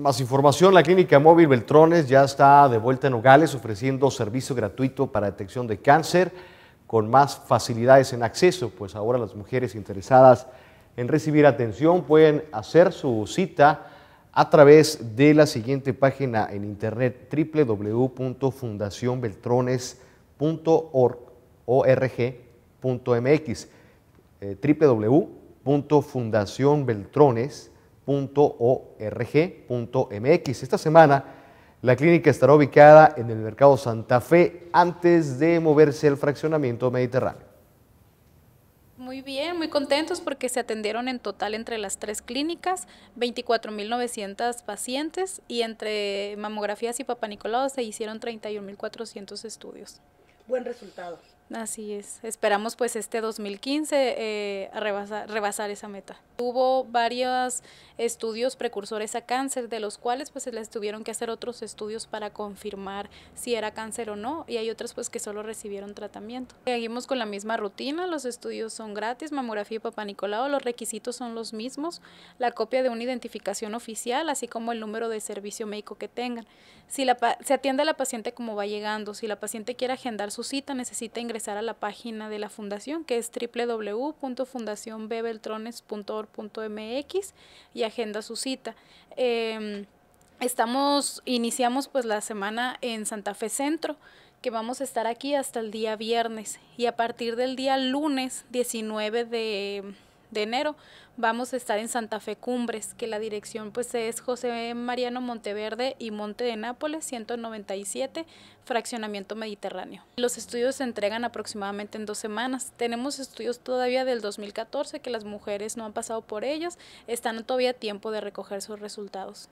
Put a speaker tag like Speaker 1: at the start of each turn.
Speaker 1: Más información, la clínica móvil Beltrones ya está de vuelta en Nogales ofreciendo servicio gratuito para detección de cáncer con más facilidades en acceso, pues ahora las mujeres interesadas en recibir atención pueden hacer su cita a través de la siguiente página en internet www.fundacionbeltrones.org.mx eh, www.fundacionbeltrones.org org.mx Esta semana la clínica estará ubicada en el Mercado Santa Fe antes de moverse al fraccionamiento mediterráneo.
Speaker 2: Muy bien, muy contentos porque se atendieron en total entre las tres clínicas 24.900 pacientes y entre mamografías y Nicolau se hicieron 31.400 estudios. Buen resultado. Así es. Esperamos pues este 2015 eh, rebasar, rebasar, esa meta. Hubo varios estudios precursores a cáncer, de los cuales pues se les tuvieron que hacer otros estudios para confirmar si era cáncer o no, y hay otros pues que solo recibieron tratamiento. Seguimos con la misma rutina, los estudios son gratis, mamografía y papá Nicolau, los requisitos son los mismos, la copia de una identificación oficial, así como el número de servicio médico que tengan. Si la, se atiende a la paciente como va llegando, si la paciente quiere agendar su cita, necesita ingresar a la página de la fundación que es www.fundacionbebeltrones.org.mx y agenda su cita. Em, estamos, iniciamos pues la semana en Santa Fe Centro que vamos a estar aquí hasta el día viernes y a partir del día lunes 19 de de enero vamos a estar en Santa Fe Cumbres, que la dirección pues es José Mariano Monteverde y Monte de Nápoles 197, fraccionamiento mediterráneo. Los estudios se entregan aproximadamente en dos semanas. Tenemos estudios todavía del 2014 que las mujeres no han pasado por ellos, están todavía a tiempo de recoger sus resultados.